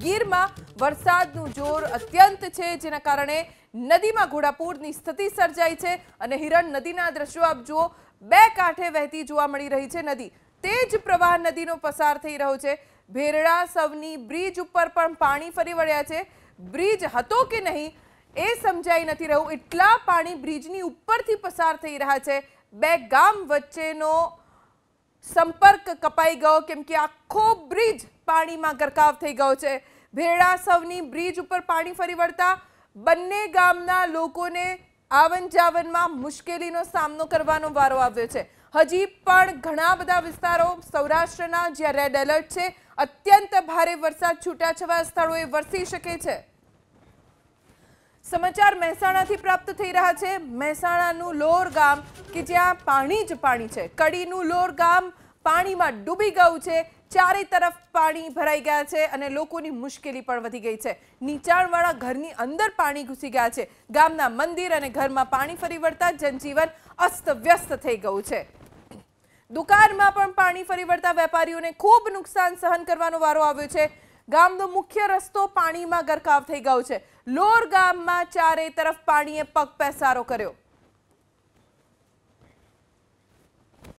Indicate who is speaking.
Speaker 1: ગીરમાં વરસાદનું જોર અત્યંત છે જેના કારણે નદીમાં ઘોડાપૂરની સ્થિતિ સર્જાઈ છે અને હિરણ નદીના દ્રશ્યો આપ જુઓ બે કાંઠે વહેતી જોવા મળી રહી છે નદી તે જ પ્રવાહ નદીનો પસાર થઈ રહ્યો છે ભેરડા સવની બ્રિજ ઉપર પણ પાણી ફરી વળ્યા છે બ્રિજ હતો કે નહીં એ સમજાઈ નથી રહ્યું એટલા પાણી બ્રિજની ઉપરથી પસાર થઈ રહ્યા છે બે ગામ વચ્ચેનો સંપર્ક કપાઈ ગયો કેમ કે આખો બ્રિજ પાણીમાં ગરકાવ થઈ ગયો છે ભેળા સૌની બ્રિજ ઉપર પાણી ફરી વળતા બંને ગામના લોકોને આવન જાવનમાં મુશ્કેલીનો સામનો કરવાનો વારો આવ્યો છે હજી પણ ઘણા બધા વિસ્તારો સૌરાષ્ટ્રના જ્યાં રેડ એલર્ટ છે અત્યંત ભારે વરસાદ છૂટાછવા સ્થળોએ વરસી શકે છે સમાચાર મહેસાણાથી પ્રાપ્ત થઈ રહ્યા છે મહેસાણાનું લોર ગામ કે જ્યાં પાણી જ પાણી છે કડીનું લોર ગામ પાણીમાં ડૂબી ગયું છે ચારે તરફ પાણી ભરાઈ ગયા છે અને લોકોની મુશ્કેલી પણ વધી ગઈ છે નીચાણવાળા ઘરની અંદર પાણી ઘૂસી ગયા છે ગામના મંદિર અને ઘરમાં પાણી ફરી વળતા જનજીવન અસ્તવ્યસ્ત થઈ ગયું છે દુકાનમાં પણ પાણી ફરી વળતા વેપારીઓને ખૂબ નુકસાન સહન કરવાનો વારો આવ્યો છે ગામનો મુખ્ય રસ્તો પાણીમાં ગરકાવ થઈ ગયો છે લોર ગામમાં ચારે તરફ પાણીએ પગ પેસારો કર્યો